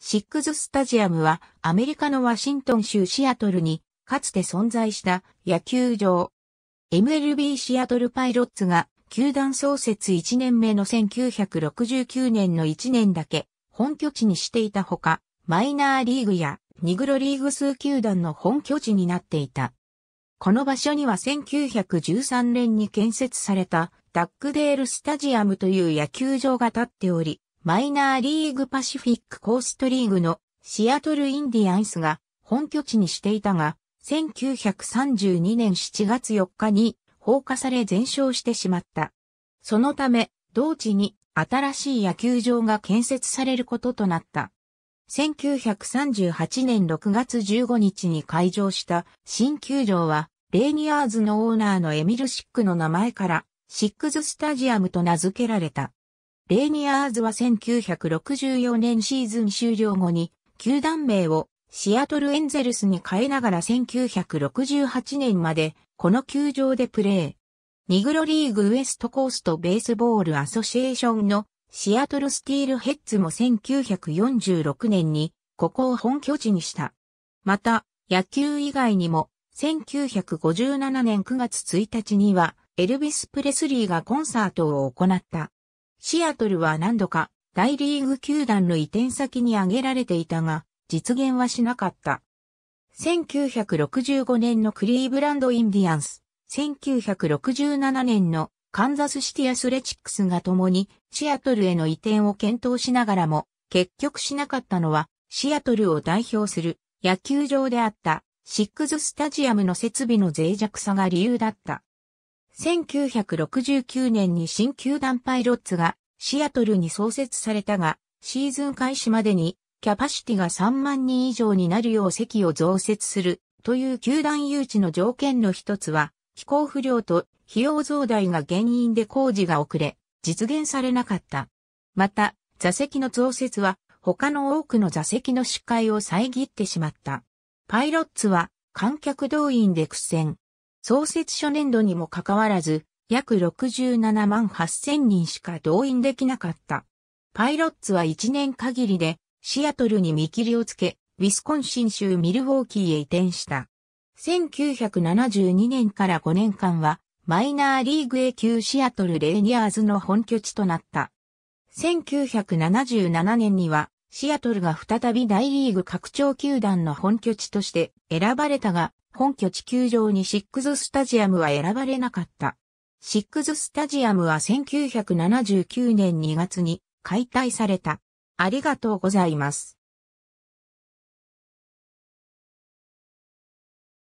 シックススタジアムはアメリカのワシントン州シアトルにかつて存在した野球場。MLB シアトルパイロッツが球団創設1年目の1969年の1年だけ本拠地にしていたほか、マイナーリーグやニグロリーグ数球団の本拠地になっていた。この場所には1913年に建設されたダックデールスタジアムという野球場が建っており、マイナーリーグパシフィックコーストリーグのシアトルインディアンスが本拠地にしていたが、1932年7月4日に放火され全焼してしまった。そのため、同地に新しい野球場が建設されることとなった。1938年6月15日に開場した新球場は、レーニアーズのオーナーのエミル・シックの名前から、シックズスタジアムと名付けられた。レーニアーズは1964年シーズン終了後に、球団名をシアトルエンゼルスに変えながら1968年まで、この球場でプレー。ニグロリーグウエストコーストベースボールアソシエーションのシアトルスティールヘッズも1946年にここを本拠地にした。また、野球以外にも1957年9月1日にはエルビス・プレスリーがコンサートを行った。シアトルは何度か大リーグ球団の移転先に挙げられていたが、実現はしなかった。1965年のクリーブランド・インディアンス、1967年のカンザスシティ・アスレチックスが共にシアトルへの移転を検討しながらも、結局しなかったのはシアトルを代表する野球場であったシックススタジアムの設備の脆弱さが理由だった。1969年に新球団パイロッツがシアトルに創設されたが、シーズン開始までにキャパシティが3万人以上になるよう席を増設するという球団誘致の条件の一つは、気候不良と費用増大が原因で工事が遅れ、実現されなかった。また、座席の増設は他の多くの座席の視界を遮ってしまった。パイロッツは観客動員で苦戦。創設初年度にもかかわらず、約67万8000人しか動員できなかった。パイロッツは1年限りで、シアトルに見切りをつけ、ウィスコンシン州ミルウォーキーへ移転した。1972年から5年間は、マイナーリーグ A 級シアトルレイニアーズの本拠地となった。1977年には、シアトルが再び大リーグ拡張球団の本拠地として選ばれたが、本拠地球場にシックススタジアムは選ばれなかった。シックススタジアムは1979年2月に解体された。ありがとうございます。